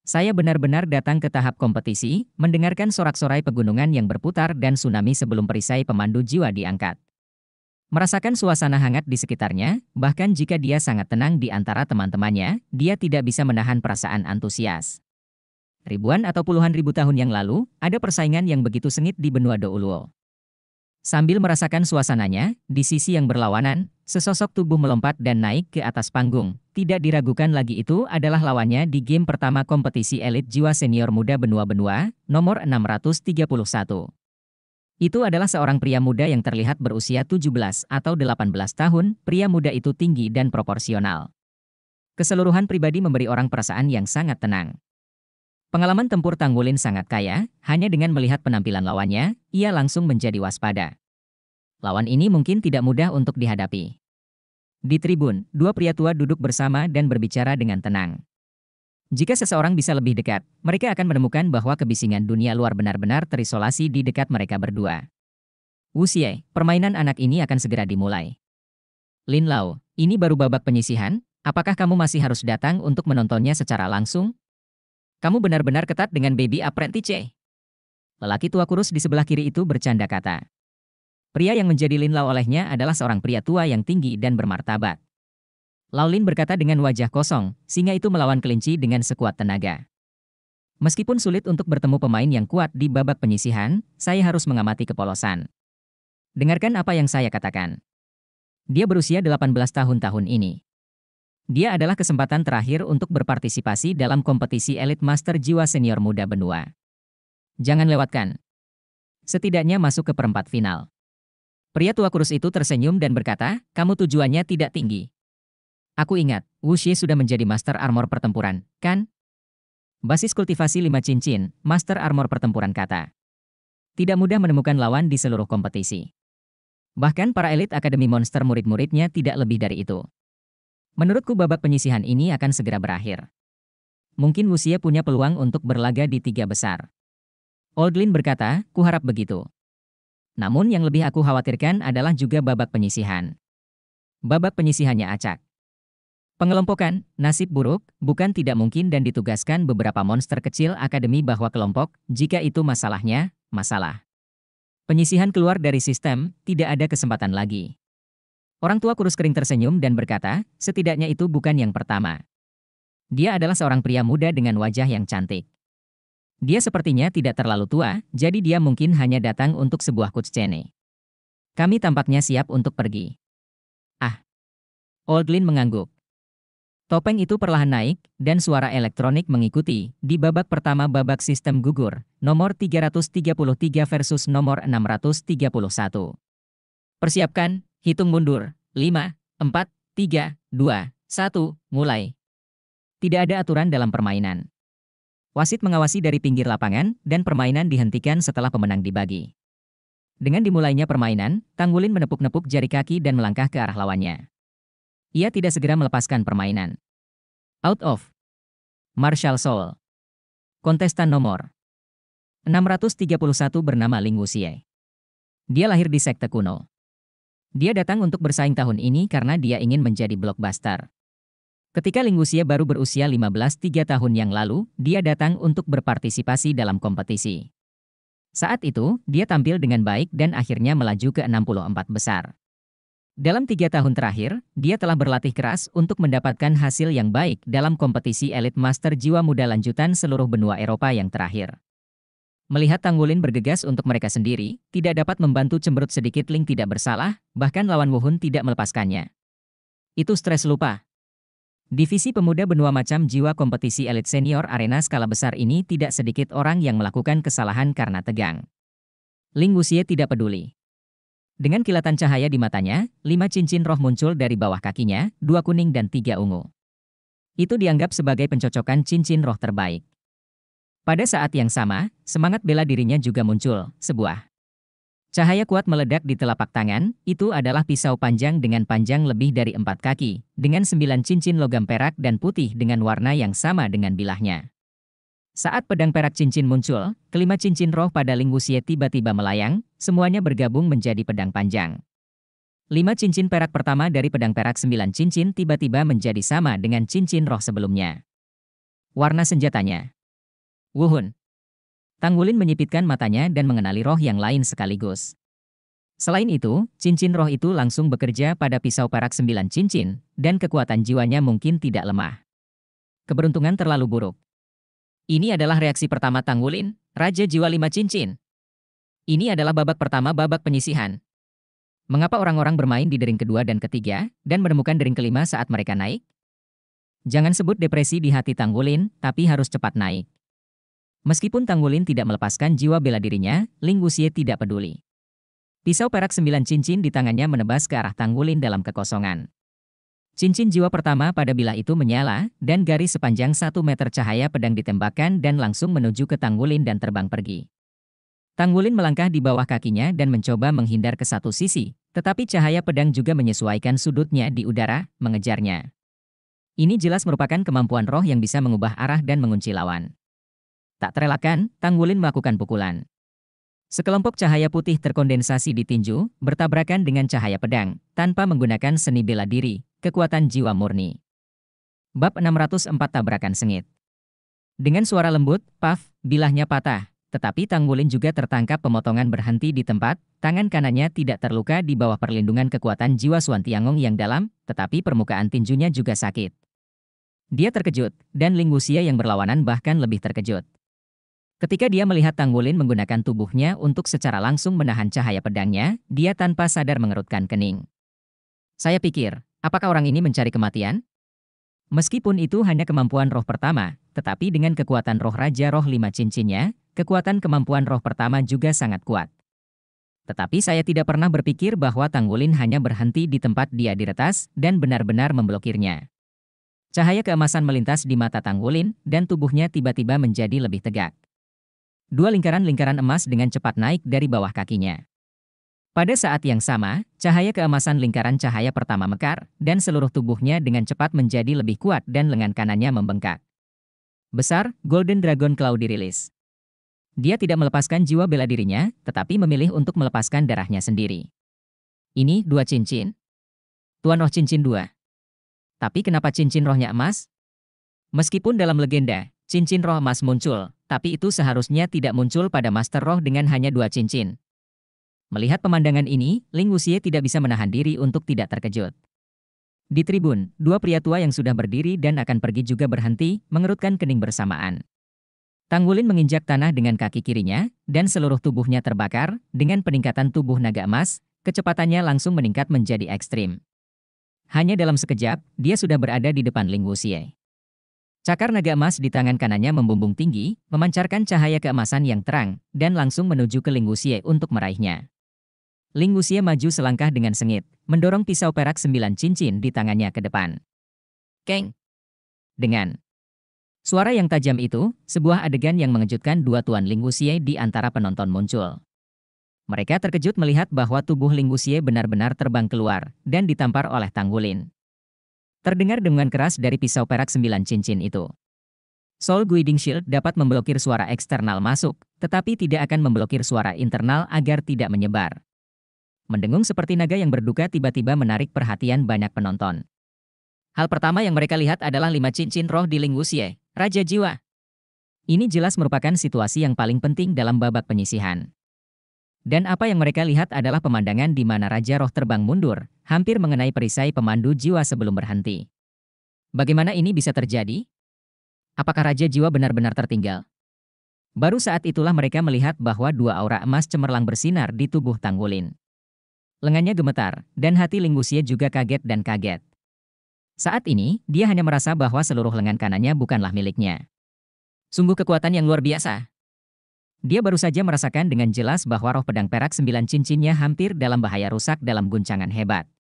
Saya benar-benar datang ke tahap kompetisi, mendengarkan sorak-sorai pegunungan yang berputar dan tsunami sebelum perisai pemandu jiwa diangkat. Merasakan suasana hangat di sekitarnya, bahkan jika dia sangat tenang di antara teman-temannya, dia tidak bisa menahan perasaan antusias. Ribuan atau puluhan ribu tahun yang lalu, ada persaingan yang begitu sengit di benua Douluo. Sambil merasakan suasananya, di sisi yang berlawanan, Sesosok tubuh melompat dan naik ke atas panggung. Tidak diragukan lagi itu adalah lawannya di game pertama kompetisi elit jiwa senior muda benua-benua, nomor 631. Itu adalah seorang pria muda yang terlihat berusia 17 atau 18 tahun, pria muda itu tinggi dan proporsional. Keseluruhan pribadi memberi orang perasaan yang sangat tenang. Pengalaman tempur Tanggulin sangat kaya, hanya dengan melihat penampilan lawannya, ia langsung menjadi waspada. Lawan ini mungkin tidak mudah untuk dihadapi. Di tribun, dua pria tua duduk bersama dan berbicara dengan tenang. Jika seseorang bisa lebih dekat, mereka akan menemukan bahwa kebisingan dunia luar benar-benar terisolasi di dekat mereka berdua. Wuxie, permainan anak ini akan segera dimulai. Lin Lao, ini baru babak penyisihan, apakah kamu masih harus datang untuk menontonnya secara langsung? Kamu benar-benar ketat dengan baby apprentice. Lelaki tua kurus di sebelah kiri itu bercanda kata. Pria yang menjadi Lin Lao olehnya adalah seorang pria tua yang tinggi dan bermartabat. Lao Lin berkata dengan wajah kosong, singa itu melawan kelinci dengan sekuat tenaga. Meskipun sulit untuk bertemu pemain yang kuat di babak penyisihan, saya harus mengamati kepolosan. Dengarkan apa yang saya katakan. Dia berusia 18 tahun tahun ini. Dia adalah kesempatan terakhir untuk berpartisipasi dalam kompetisi elit master jiwa senior muda benua. Jangan lewatkan. Setidaknya masuk ke perempat final. Pria tua kurus itu tersenyum dan berkata, kamu tujuannya tidak tinggi. Aku ingat, Xie sudah menjadi master armor pertempuran, kan? Basis kultivasi lima cincin, master armor pertempuran kata. Tidak mudah menemukan lawan di seluruh kompetisi. Bahkan para elit akademi monster murid-muridnya tidak lebih dari itu. Menurutku babak penyisihan ini akan segera berakhir. Mungkin Xie punya peluang untuk berlaga di tiga besar. Oldlin berkata, kuharap begitu. Namun yang lebih aku khawatirkan adalah juga babak penyisihan. Babak penyisihannya acak. Pengelompokan, nasib buruk, bukan tidak mungkin dan ditugaskan beberapa monster kecil akademi bahwa kelompok, jika itu masalahnya, masalah. Penyisihan keluar dari sistem, tidak ada kesempatan lagi. Orang tua kurus kering tersenyum dan berkata, setidaknya itu bukan yang pertama. Dia adalah seorang pria muda dengan wajah yang cantik. Dia sepertinya tidak terlalu tua, jadi dia mungkin hanya datang untuk sebuah kutscene. Kami tampaknya siap untuk pergi. Ah. Old Lin mengangguk. Topeng itu perlahan naik, dan suara elektronik mengikuti, di babak pertama babak sistem gugur, nomor 333 versus nomor 631. Persiapkan, hitung mundur, 5, 4, 3, 2, 1, mulai. Tidak ada aturan dalam permainan. Wasit mengawasi dari pinggir lapangan, dan permainan dihentikan setelah pemenang dibagi. Dengan dimulainya permainan, Tanggulin menepuk-nepuk jari kaki dan melangkah ke arah lawannya. Ia tidak segera melepaskan permainan. Out of Marshall Soul. Kontestan nomor 631 bernama Ling Wuxie. Dia lahir di sekte kuno. Dia datang untuk bersaing tahun ini karena dia ingin menjadi blockbuster. Ketika Lingusia baru berusia 15-3 tahun yang lalu, dia datang untuk berpartisipasi dalam kompetisi. Saat itu, dia tampil dengan baik dan akhirnya melaju ke 64 besar. Dalam tiga tahun terakhir, dia telah berlatih keras untuk mendapatkan hasil yang baik dalam kompetisi elit master jiwa muda lanjutan seluruh benua Eropa yang terakhir. Melihat Tanggulin bergegas untuk mereka sendiri, tidak dapat membantu cemberut sedikit Ling tidak bersalah, bahkan lawan Wuhun tidak melepaskannya. Itu stres lupa, Divisi pemuda benua macam jiwa kompetisi elit senior arena skala besar ini tidak sedikit orang yang melakukan kesalahan karena tegang. Ling Wuxie tidak peduli. Dengan kilatan cahaya di matanya, lima cincin roh muncul dari bawah kakinya, dua kuning dan tiga ungu. Itu dianggap sebagai pencocokan cincin roh terbaik. Pada saat yang sama, semangat bela dirinya juga muncul, sebuah Cahaya kuat meledak di telapak tangan, itu adalah pisau panjang dengan panjang lebih dari empat kaki, dengan sembilan cincin logam perak dan putih dengan warna yang sama dengan bilahnya. Saat pedang perak cincin muncul, kelima cincin roh pada Wuxie tiba-tiba melayang, semuanya bergabung menjadi pedang panjang. Lima cincin perak pertama dari pedang perak sembilan cincin tiba-tiba menjadi sama dengan cincin roh sebelumnya. Warna senjatanya. Wuhun, Tanggulin menyipitkan matanya dan mengenali roh yang lain sekaligus. Selain itu, cincin roh itu langsung bekerja pada pisau parak sembilan cincin, dan kekuatan jiwanya mungkin tidak lemah. Keberuntungan terlalu buruk. Ini adalah reaksi pertama Tanggulin, Raja Jiwa Lima Cincin. Ini adalah babak pertama babak penyisihan. Mengapa orang-orang bermain di dering kedua dan ketiga, dan menemukan dering kelima saat mereka naik? Jangan sebut depresi di hati Tanggulin, tapi harus cepat naik. Meskipun Tanggulin tidak melepaskan jiwa bela dirinya, Ling Wuxie tidak peduli. Pisau perak sembilan cincin di tangannya menebas ke arah Tanggulin dalam kekosongan. Cincin jiwa pertama pada bila itu menyala, dan garis sepanjang satu meter cahaya pedang ditembakkan dan langsung menuju ke Tanggulin dan terbang pergi. Tanggulin melangkah di bawah kakinya dan mencoba menghindar ke satu sisi, tetapi cahaya pedang juga menyesuaikan sudutnya di udara, mengejarnya. Ini jelas merupakan kemampuan roh yang bisa mengubah arah dan mengunci lawan. Tak terelakkan, Tanggulin melakukan pukulan. Sekelompok cahaya putih terkondensasi di tinju, bertabrakan dengan cahaya pedang, tanpa menggunakan seni bela diri, kekuatan jiwa murni. Bab 604 Tabrakan Sengit Dengan suara lembut, paf, bilahnya patah, tetapi Tanggulin juga tertangkap pemotongan berhenti di tempat, tangan kanannya tidak terluka di bawah perlindungan kekuatan jiwa Suan Tiangong yang dalam, tetapi permukaan tinjunya juga sakit. Dia terkejut, dan Lingusia yang berlawanan bahkan lebih terkejut. Ketika dia melihat Tangwulin menggunakan tubuhnya untuk secara langsung menahan cahaya pedangnya, dia tanpa sadar mengerutkan kening. Saya pikir, apakah orang ini mencari kematian? Meskipun itu hanya kemampuan roh pertama, tetapi dengan kekuatan roh Raja Roh Lima Cincinnya, kekuatan kemampuan roh pertama juga sangat kuat. Tetapi saya tidak pernah berpikir bahwa Tanggulin hanya berhenti di tempat dia diretas dan benar-benar memblokirnya. Cahaya keemasan melintas di mata Tanggulin dan tubuhnya tiba-tiba menjadi lebih tegak dua lingkaran-lingkaran emas dengan cepat naik dari bawah kakinya. Pada saat yang sama, cahaya keemasan lingkaran cahaya pertama mekar, dan seluruh tubuhnya dengan cepat menjadi lebih kuat dan lengan kanannya membengkak. Besar, Golden Dragon Cloud dirilis. Dia tidak melepaskan jiwa bela dirinya, tetapi memilih untuk melepaskan darahnya sendiri. Ini dua cincin. Tuan roh cincin dua. Tapi kenapa cincin rohnya emas? Meskipun dalam legenda, cincin roh emas muncul, tapi itu seharusnya tidak muncul pada Master Roh dengan hanya dua cincin. Melihat pemandangan ini, Ling Wuxie tidak bisa menahan diri untuk tidak terkejut. Di tribun, dua pria tua yang sudah berdiri dan akan pergi juga berhenti, mengerutkan kening bersamaan. Tang Wulin menginjak tanah dengan kaki kirinya, dan seluruh tubuhnya terbakar, dengan peningkatan tubuh naga emas, kecepatannya langsung meningkat menjadi ekstrim. Hanya dalam sekejap, dia sudah berada di depan Ling Wuxie. Cakar naga emas di tangan kanannya membumbung tinggi, memancarkan cahaya keemasan yang terang, dan langsung menuju ke Lingusie untuk meraihnya. Lingusie maju selangkah dengan sengit, mendorong pisau perak sembilan cincin di tangannya ke depan. Keng! Dengan suara yang tajam itu, sebuah adegan yang mengejutkan dua tuan Lingusie di antara penonton muncul. Mereka terkejut melihat bahwa tubuh Lingusie benar-benar terbang keluar, dan ditampar oleh Tanggulin. Terdengar dengan keras dari pisau perak sembilan cincin itu. Soul Guiding Shield dapat memblokir suara eksternal masuk, tetapi tidak akan memblokir suara internal agar tidak menyebar. Mendengung seperti naga yang berduka tiba-tiba menarik perhatian banyak penonton. Hal pertama yang mereka lihat adalah lima cincin roh di Ling Wuxie, Raja Jiwa. Ini jelas merupakan situasi yang paling penting dalam babak penyisihan. Dan apa yang mereka lihat adalah pemandangan di mana Raja Roh terbang mundur, hampir mengenai perisai pemandu jiwa sebelum berhenti. Bagaimana ini bisa terjadi? Apakah Raja Jiwa benar-benar tertinggal? Baru saat itulah mereka melihat bahwa dua aura emas cemerlang bersinar di tubuh Tanggulin. Lengannya gemetar, dan hati Linggusia juga kaget dan kaget. Saat ini, dia hanya merasa bahwa seluruh lengan kanannya bukanlah miliknya. Sungguh kekuatan yang luar biasa. Dia baru saja merasakan dengan jelas bahwa roh pedang perak sembilan cincinnya hampir dalam bahaya rusak dalam guncangan hebat.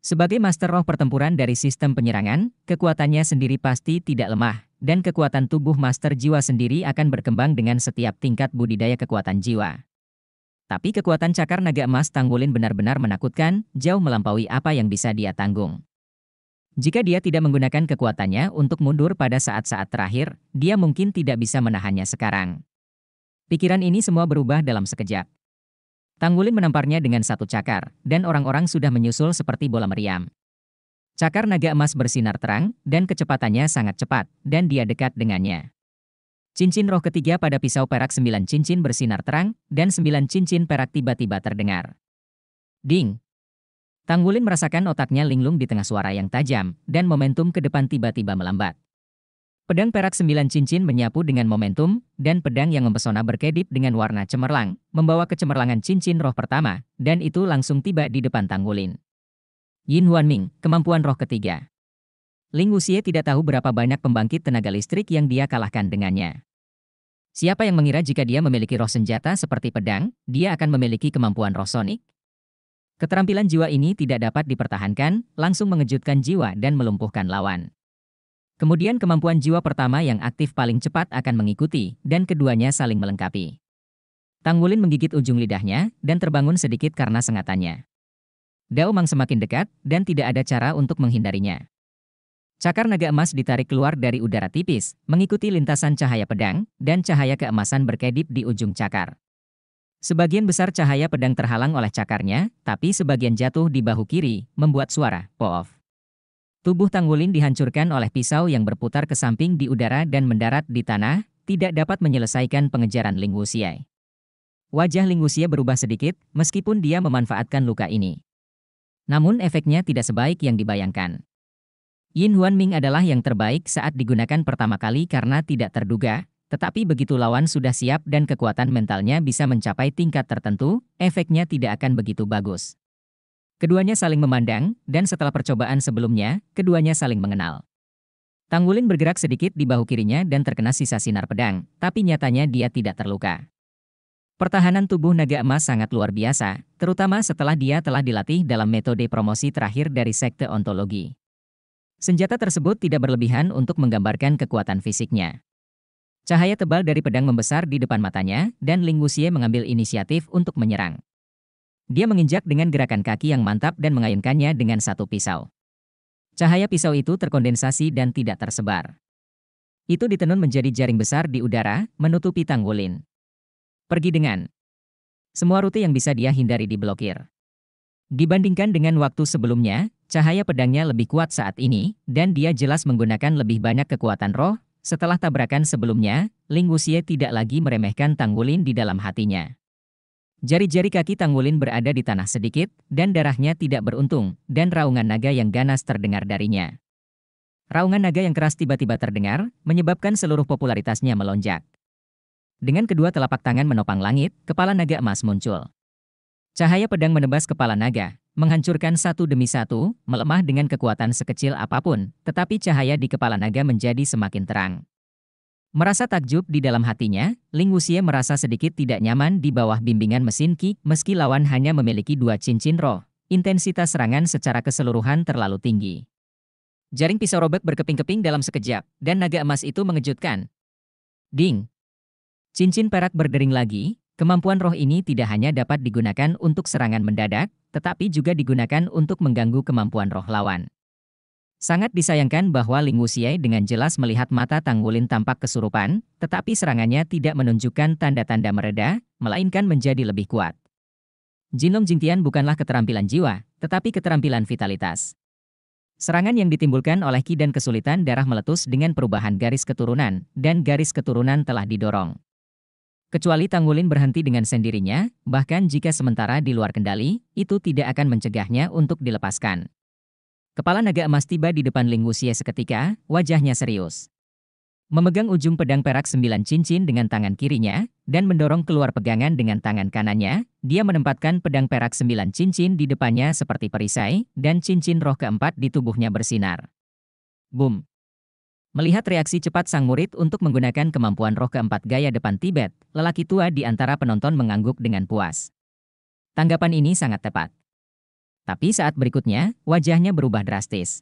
Sebagai master roh pertempuran dari sistem penyerangan, kekuatannya sendiri pasti tidak lemah, dan kekuatan tubuh master jiwa sendiri akan berkembang dengan setiap tingkat budidaya kekuatan jiwa. Tapi kekuatan cakar naga emas Tanggulin benar-benar menakutkan, jauh melampaui apa yang bisa dia tanggung. Jika dia tidak menggunakan kekuatannya untuk mundur pada saat-saat terakhir, dia mungkin tidak bisa menahannya sekarang. Pikiran ini semua berubah dalam sekejap. Tanggulin menamparnya dengan satu cakar, dan orang-orang sudah menyusul seperti bola meriam. Cakar naga emas bersinar terang, dan kecepatannya sangat cepat, dan dia dekat dengannya. Cincin roh ketiga pada pisau perak sembilan cincin bersinar terang, dan sembilan cincin perak tiba-tiba terdengar. Ding! Tanggulin merasakan otaknya linglung di tengah suara yang tajam, dan momentum ke depan tiba-tiba melambat. Pedang perak sembilan cincin menyapu dengan momentum, dan pedang yang mempesona berkedip dengan warna cemerlang, membawa kecemerlangan cincin roh pertama, dan itu langsung tiba di depan Tanggulin. Yin Huan Ming, kemampuan roh ketiga. Ling Wuxie tidak tahu berapa banyak pembangkit tenaga listrik yang dia kalahkan dengannya. Siapa yang mengira jika dia memiliki roh senjata seperti pedang, dia akan memiliki kemampuan roh sonik? Keterampilan jiwa ini tidak dapat dipertahankan, langsung mengejutkan jiwa dan melumpuhkan lawan. Kemudian kemampuan jiwa pertama yang aktif paling cepat akan mengikuti, dan keduanya saling melengkapi. Tang Wulin menggigit ujung lidahnya, dan terbangun sedikit karena sengatannya. Dao Mang semakin dekat, dan tidak ada cara untuk menghindarinya. Cakar naga emas ditarik keluar dari udara tipis, mengikuti lintasan cahaya pedang, dan cahaya keemasan berkedip di ujung cakar. Sebagian besar cahaya pedang terhalang oleh cakarnya, tapi sebagian jatuh di bahu kiri, membuat suara, po-off. Tubuh Tangwulin dihancurkan oleh pisau yang berputar ke samping di udara dan mendarat di tanah, tidak dapat menyelesaikan pengejaran Ling Wuxiai. Wajah Ling Wuxiai berubah sedikit, meskipun dia memanfaatkan luka ini. Namun efeknya tidak sebaik yang dibayangkan. Yin Huan Ming adalah yang terbaik saat digunakan pertama kali karena tidak terduga, tetapi begitu lawan sudah siap dan kekuatan mentalnya bisa mencapai tingkat tertentu, efeknya tidak akan begitu bagus. Keduanya saling memandang, dan setelah percobaan sebelumnya, keduanya saling mengenal. Tang Wulin bergerak sedikit di bahu kirinya dan terkena sisa sinar pedang, tapi nyatanya dia tidak terluka. Pertahanan tubuh naga emas sangat luar biasa, terutama setelah dia telah dilatih dalam metode promosi terakhir dari sekte ontologi. Senjata tersebut tidak berlebihan untuk menggambarkan kekuatan fisiknya. Cahaya tebal dari pedang membesar di depan matanya, dan Ling Wuxie mengambil inisiatif untuk menyerang. Dia menginjak dengan gerakan kaki yang mantap dan mengayunkannya dengan satu pisau. Cahaya pisau itu terkondensasi dan tidak tersebar. Itu ditenun menjadi jaring besar di udara, menutupi Tanggulin. Pergi dengan semua rute yang bisa dia hindari diblokir. Dibandingkan dengan waktu sebelumnya, cahaya pedangnya lebih kuat saat ini, dan dia jelas menggunakan lebih banyak kekuatan roh, setelah tabrakan sebelumnya, Ling Wuxie tidak lagi meremehkan Tanggulin di dalam hatinya. Jari-jari kaki Tangulin berada di tanah sedikit, dan darahnya tidak beruntung, dan raungan naga yang ganas terdengar darinya. Raungan naga yang keras tiba-tiba terdengar, menyebabkan seluruh popularitasnya melonjak. Dengan kedua telapak tangan menopang langit, kepala naga emas muncul. Cahaya pedang menebas kepala naga, menghancurkan satu demi satu, melemah dengan kekuatan sekecil apapun, tetapi cahaya di kepala naga menjadi semakin terang. Merasa takjub di dalam hatinya, Ling Wuxie merasa sedikit tidak nyaman di bawah bimbingan mesin Qi, meski lawan hanya memiliki dua cincin roh. Intensitas serangan secara keseluruhan terlalu tinggi. Jaring pisau robek berkeping-keping dalam sekejap, dan naga emas itu mengejutkan. Ding! Cincin perak berdering lagi, kemampuan roh ini tidak hanya dapat digunakan untuk serangan mendadak, tetapi juga digunakan untuk mengganggu kemampuan roh lawan. Sangat disayangkan bahwa Ling Wuxie dengan jelas melihat mata Tang Wulin tampak kesurupan, tetapi serangannya tidak menunjukkan tanda-tanda mereda, melainkan menjadi lebih kuat. Jinlong Jingtian bukanlah keterampilan jiwa, tetapi keterampilan vitalitas. Serangan yang ditimbulkan oleh Ki dan kesulitan darah meletus dengan perubahan garis keturunan, dan garis keturunan telah didorong. Kecuali Tang Wulin berhenti dengan sendirinya, bahkan jika sementara di luar kendali, itu tidak akan mencegahnya untuk dilepaskan. Kepala naga emas tiba di depan Lingusia seketika, wajahnya serius. Memegang ujung pedang perak sembilan cincin dengan tangan kirinya, dan mendorong keluar pegangan dengan tangan kanannya, dia menempatkan pedang perak sembilan cincin di depannya seperti perisai, dan cincin roh keempat di tubuhnya bersinar. Boom! Melihat reaksi cepat sang murid untuk menggunakan kemampuan roh keempat gaya depan Tibet, lelaki tua di antara penonton mengangguk dengan puas. Tanggapan ini sangat tepat. Tapi saat berikutnya, wajahnya berubah drastis.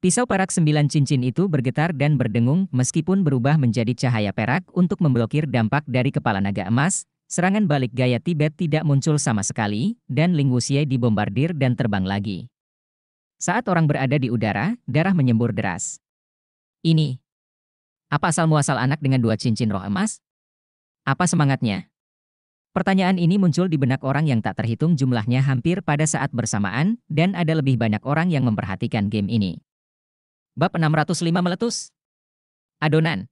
Pisau perak sembilan cincin itu bergetar dan berdengung meskipun berubah menjadi cahaya perak untuk memblokir dampak dari kepala naga emas, serangan balik gaya Tibet tidak muncul sama sekali, dan Ling Wuxie dibombardir dan terbang lagi. Saat orang berada di udara, darah menyembur deras. Ini. Apa asal-muasal anak dengan dua cincin roh emas? Apa semangatnya? Pertanyaan ini muncul di benak orang yang tak terhitung jumlahnya hampir pada saat bersamaan, dan ada lebih banyak orang yang memperhatikan game ini. Bab 605 meletus. Adonan.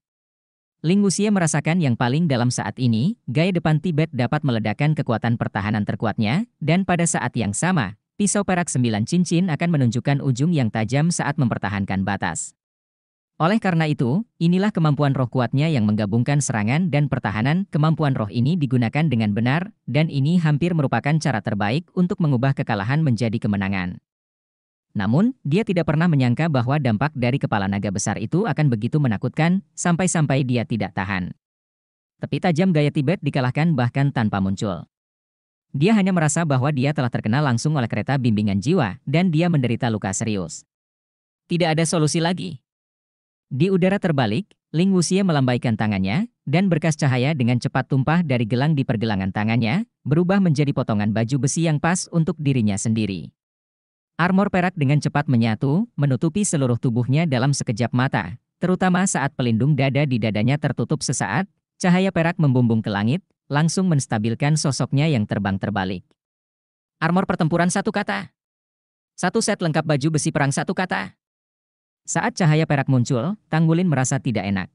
Lingusia merasakan yang paling dalam saat ini, gaya depan Tibet dapat meledakkan kekuatan pertahanan terkuatnya, dan pada saat yang sama, pisau perak sembilan cincin akan menunjukkan ujung yang tajam saat mempertahankan batas. Oleh karena itu, inilah kemampuan roh kuatnya yang menggabungkan serangan dan pertahanan. Kemampuan roh ini digunakan dengan benar, dan ini hampir merupakan cara terbaik untuk mengubah kekalahan menjadi kemenangan. Namun, dia tidak pernah menyangka bahwa dampak dari kepala naga besar itu akan begitu menakutkan, sampai-sampai dia tidak tahan. Tepi tajam gaya Tibet dikalahkan bahkan tanpa muncul. Dia hanya merasa bahwa dia telah terkena langsung oleh kereta bimbingan jiwa, dan dia menderita luka serius. Tidak ada solusi lagi. Di udara terbalik, Ling Wuxie melambaikan tangannya, dan berkas cahaya dengan cepat tumpah dari gelang di pergelangan tangannya, berubah menjadi potongan baju besi yang pas untuk dirinya sendiri. Armor perak dengan cepat menyatu, menutupi seluruh tubuhnya dalam sekejap mata, terutama saat pelindung dada di dadanya tertutup sesaat, cahaya perak membumbung ke langit, langsung menstabilkan sosoknya yang terbang terbalik. Armor pertempuran satu kata. Satu set lengkap baju besi perang satu kata. Saat cahaya perak muncul, Tanggulin merasa tidak enak.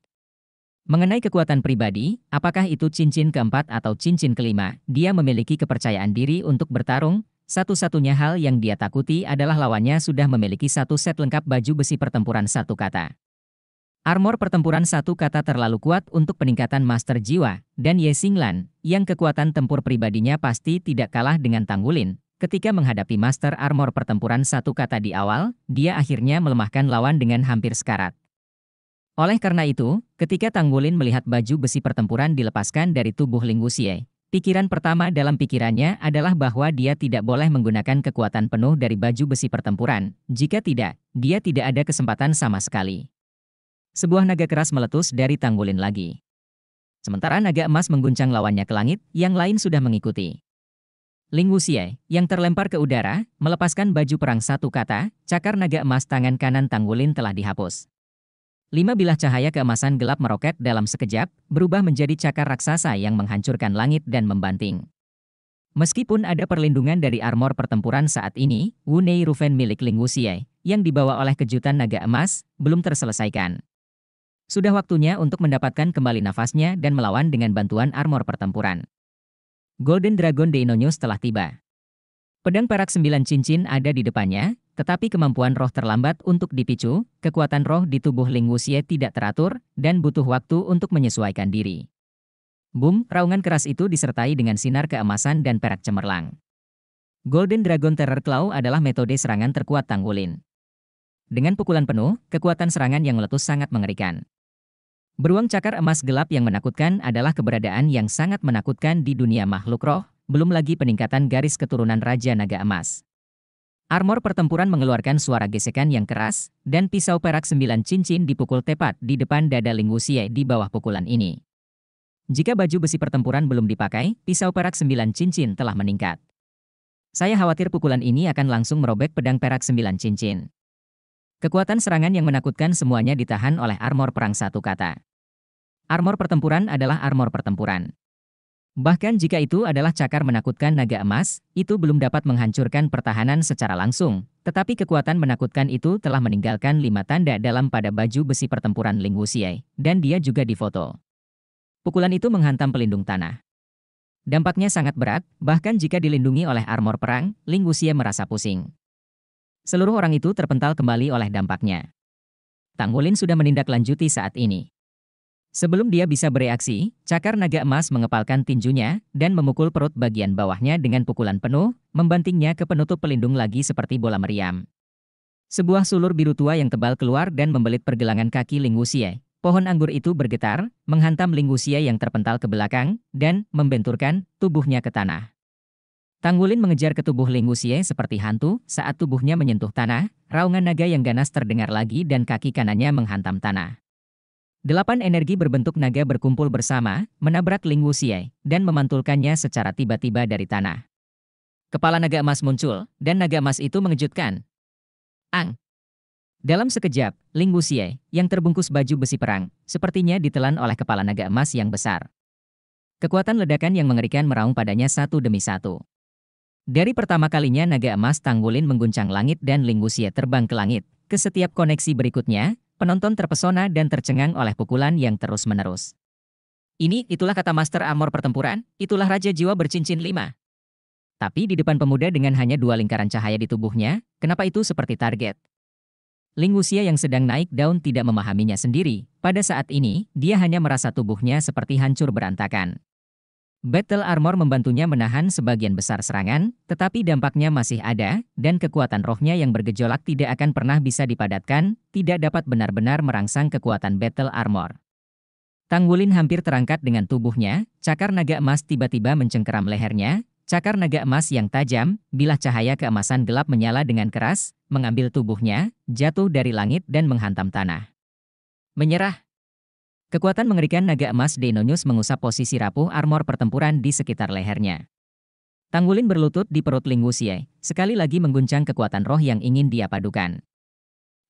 Mengenai kekuatan pribadi, apakah itu cincin keempat atau cincin kelima, dia memiliki kepercayaan diri untuk bertarung. Satu-satunya hal yang dia takuti adalah lawannya sudah memiliki satu set lengkap baju besi pertempuran satu kata. Armor pertempuran satu kata terlalu kuat untuk peningkatan master jiwa, dan Ye Singlan, yang kekuatan tempur pribadinya pasti tidak kalah dengan Tanggulin, Ketika menghadapi Master Armor pertempuran satu kata di awal, dia akhirnya melemahkan lawan dengan hampir sekarat. Oleh karena itu, ketika Tang Wulin melihat baju besi pertempuran dilepaskan dari tubuh Ling Wuxie, pikiran pertama dalam pikirannya adalah bahwa dia tidak boleh menggunakan kekuatan penuh dari baju besi pertempuran. Jika tidak, dia tidak ada kesempatan sama sekali. Sebuah naga keras meletus dari Tang Wulin lagi. Sementara naga emas mengguncang lawannya ke langit, yang lain sudah mengikuti. Ling Wuxie, yang terlempar ke udara, melepaskan baju perang satu kata, cakar naga emas tangan kanan Wulin telah dihapus. Lima bilah cahaya keemasan gelap meroket dalam sekejap, berubah menjadi cakar raksasa yang menghancurkan langit dan membanting. Meskipun ada perlindungan dari armor pertempuran saat ini, Wunei Rufen milik Ling Wuxie, yang dibawa oleh kejutan naga emas, belum terselesaikan. Sudah waktunya untuk mendapatkan kembali nafasnya dan melawan dengan bantuan armor pertempuran. Golden Dragon de telah tiba. Pedang perak sembilan cincin ada di depannya, tetapi kemampuan roh terlambat untuk dipicu, kekuatan roh di tubuh Ling Wuxie tidak teratur, dan butuh waktu untuk menyesuaikan diri. Boom, raungan keras itu disertai dengan sinar keemasan dan perak cemerlang. Golden Dragon Terror Claw adalah metode serangan terkuat Tang Wulin. Dengan pukulan penuh, kekuatan serangan yang meletus sangat mengerikan. Beruang cakar emas gelap yang menakutkan adalah keberadaan yang sangat menakutkan di dunia makhluk roh, belum lagi peningkatan garis keturunan Raja Naga Emas. Armor pertempuran mengeluarkan suara gesekan yang keras, dan pisau perak sembilan cincin dipukul tepat di depan dada Lingusia di bawah pukulan ini. Jika baju besi pertempuran belum dipakai, pisau perak sembilan cincin telah meningkat. Saya khawatir pukulan ini akan langsung merobek pedang perak sembilan cincin. Kekuatan serangan yang menakutkan semuanya ditahan oleh armor perang satu kata. Armor pertempuran adalah armor pertempuran. Bahkan jika itu adalah cakar menakutkan naga emas, itu belum dapat menghancurkan pertahanan secara langsung, tetapi kekuatan menakutkan itu telah meninggalkan lima tanda dalam pada baju besi pertempuran Ling Wuxiai, dan dia juga difoto. Pukulan itu menghantam pelindung tanah. Dampaknya sangat berat, bahkan jika dilindungi oleh armor perang, Ling Wuxie merasa pusing. Seluruh orang itu terpental kembali oleh dampaknya. Tang Wulin sudah menindaklanjuti saat ini. Sebelum dia bisa bereaksi, cakar naga emas mengepalkan tinjunya dan memukul perut bagian bawahnya dengan pukulan penuh, membantingnya ke penutup pelindung lagi seperti bola meriam. Sebuah sulur biru tua yang tebal keluar dan membelit pergelangan kaki Ling Wuxie. Pohon anggur itu bergetar, menghantam Ling Wuxie yang terpental ke belakang, dan membenturkan tubuhnya ke tanah. Tanggulin mengejar ke tubuh Lingusie seperti hantu, saat tubuhnya menyentuh tanah, raungan naga yang ganas terdengar lagi dan kaki kanannya menghantam tanah. Delapan energi berbentuk naga berkumpul bersama, menabrak Lingusie, dan memantulkannya secara tiba-tiba dari tanah. Kepala naga emas muncul, dan naga emas itu mengejutkan. Ang! Dalam sekejap, Lingusie, yang terbungkus baju besi perang, sepertinya ditelan oleh kepala naga emas yang besar. Kekuatan ledakan yang mengerikan meraung padanya satu demi satu. Dari pertama kalinya naga emas Tanggulin mengguncang langit dan Lingusia terbang ke langit. Ke setiap koneksi berikutnya, penonton terpesona dan tercengang oleh pukulan yang terus-menerus. Ini, itulah kata Master Amor pertempuran, itulah Raja Jiwa bercincin lima. Tapi di depan pemuda dengan hanya dua lingkaran cahaya di tubuhnya, kenapa itu seperti target? Lingusia yang sedang naik daun tidak memahaminya sendiri. Pada saat ini, dia hanya merasa tubuhnya seperti hancur berantakan. Battle Armor membantunya menahan sebagian besar serangan, tetapi dampaknya masih ada, dan kekuatan rohnya yang bergejolak tidak akan pernah bisa dipadatkan, tidak dapat benar-benar merangsang kekuatan Battle Armor. Tang Wulin hampir terangkat dengan tubuhnya, cakar naga emas tiba-tiba mencengkeram lehernya, cakar naga emas yang tajam, bilah cahaya keemasan gelap menyala dengan keras, mengambil tubuhnya, jatuh dari langit dan menghantam tanah. Menyerah, Kekuatan mengerikan naga emas Denonius mengusap posisi rapuh armor pertempuran di sekitar lehernya. Tanggulin berlutut di perut Lingusie, sekali lagi mengguncang kekuatan roh yang ingin dia padukan.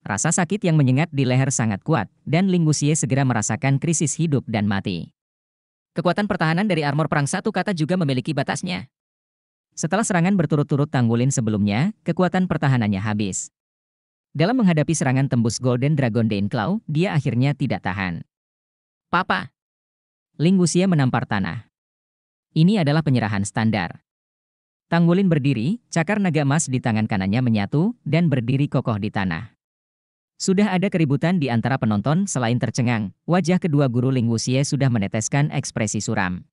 Rasa sakit yang menyengat di leher sangat kuat, dan Lingusie segera merasakan krisis hidup dan mati. Kekuatan pertahanan dari armor perang satu kata juga memiliki batasnya. Setelah serangan berturut-turut Tanggulin sebelumnya, kekuatan pertahanannya habis. Dalam menghadapi serangan tembus Golden Dragon Dane Claw, dia akhirnya tidak tahan. Papa. Lingusia menampar tanah. Ini adalah penyerahan standar. Tanggulin berdiri, cakar naga emas di tangan kanannya menyatu, dan berdiri kokoh di tanah. Sudah ada keributan di antara penonton selain tercengang, wajah kedua guru Ling Lingusie sudah meneteskan ekspresi suram.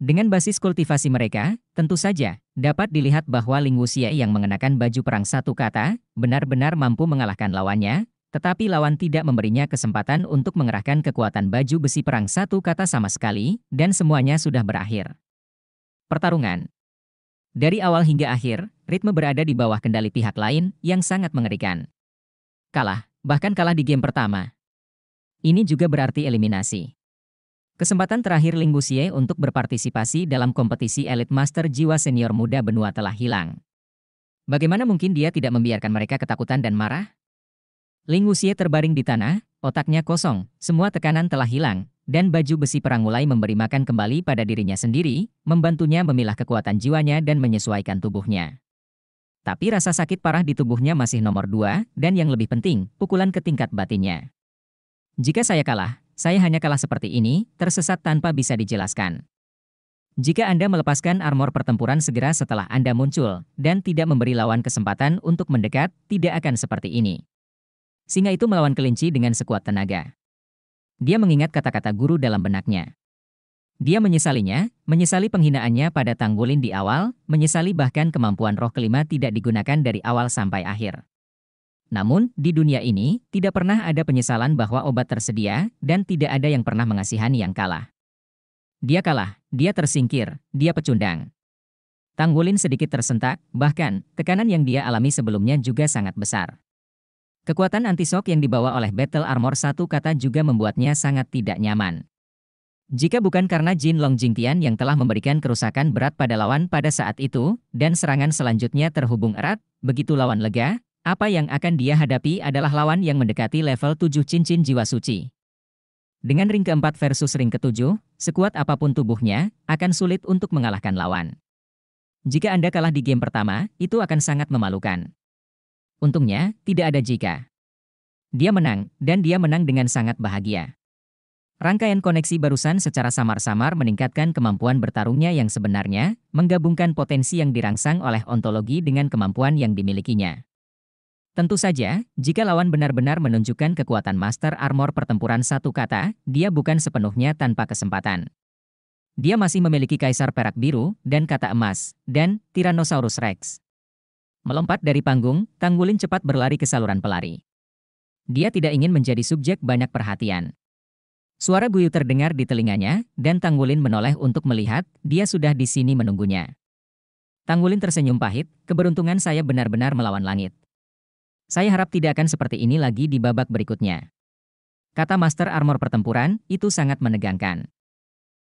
Dengan basis kultivasi mereka, tentu saja, dapat dilihat bahwa Ling Lingusie yang mengenakan baju perang satu kata, benar-benar mampu mengalahkan lawannya, tetapi lawan tidak memberinya kesempatan untuk mengerahkan kekuatan baju besi perang satu kata sama sekali, dan semuanya sudah berakhir. Pertarungan Dari awal hingga akhir, ritme berada di bawah kendali pihak lain yang sangat mengerikan. Kalah, bahkan kalah di game pertama. Ini juga berarti eliminasi. Kesempatan terakhir Ling Busie untuk berpartisipasi dalam kompetisi elit master jiwa senior muda benua telah hilang. Bagaimana mungkin dia tidak membiarkan mereka ketakutan dan marah? Ling Wuxie terbaring di tanah, otaknya kosong, semua tekanan telah hilang, dan baju besi perang mulai memberi makan kembali pada dirinya sendiri, membantunya memilah kekuatan jiwanya dan menyesuaikan tubuhnya. Tapi rasa sakit parah di tubuhnya masih nomor dua, dan yang lebih penting, pukulan ke tingkat batinnya. Jika saya kalah, saya hanya kalah seperti ini, tersesat tanpa bisa dijelaskan. Jika Anda melepaskan armor pertempuran segera setelah Anda muncul, dan tidak memberi lawan kesempatan untuk mendekat, tidak akan seperti ini. Singa itu melawan kelinci dengan sekuat tenaga. Dia mengingat kata-kata guru dalam benaknya. Dia menyesalinya, menyesali penghinaannya pada Tanggulin di awal, menyesali bahkan kemampuan roh kelima tidak digunakan dari awal sampai akhir. Namun, di dunia ini, tidak pernah ada penyesalan bahwa obat tersedia, dan tidak ada yang pernah mengasihani yang kalah. Dia kalah, dia tersingkir, dia pecundang. Tanggulin sedikit tersentak, bahkan, tekanan yang dia alami sebelumnya juga sangat besar. Kekuatan anti-sok yang dibawa oleh Battle Armor 1 kata juga membuatnya sangat tidak nyaman. Jika bukan karena Jin Long Jingtian yang telah memberikan kerusakan berat pada lawan pada saat itu, dan serangan selanjutnya terhubung erat, begitu lawan lega, apa yang akan dia hadapi adalah lawan yang mendekati level 7 cincin jiwa suci. Dengan ring keempat versus ring ketujuh, sekuat apapun tubuhnya, akan sulit untuk mengalahkan lawan. Jika Anda kalah di game pertama, itu akan sangat memalukan. Untungnya, tidak ada jika. Dia menang, dan dia menang dengan sangat bahagia. Rangkaian koneksi barusan secara samar-samar meningkatkan kemampuan bertarungnya yang sebenarnya, menggabungkan potensi yang dirangsang oleh ontologi dengan kemampuan yang dimilikinya. Tentu saja, jika lawan benar-benar menunjukkan kekuatan master armor pertempuran satu kata, dia bukan sepenuhnya tanpa kesempatan. Dia masih memiliki kaisar perak biru, dan kata emas, dan Tyrannosaurus Rex. Melompat dari panggung, Tang Wulin cepat berlari ke saluran pelari. Dia tidak ingin menjadi subjek banyak perhatian. Suara guyu terdengar di telinganya, dan Tang Wulin menoleh untuk melihat, dia sudah di sini menunggunya. Tang Wulin tersenyum pahit, keberuntungan saya benar-benar melawan langit. Saya harap tidak akan seperti ini lagi di babak berikutnya. Kata Master Armor pertempuran, itu sangat menegangkan.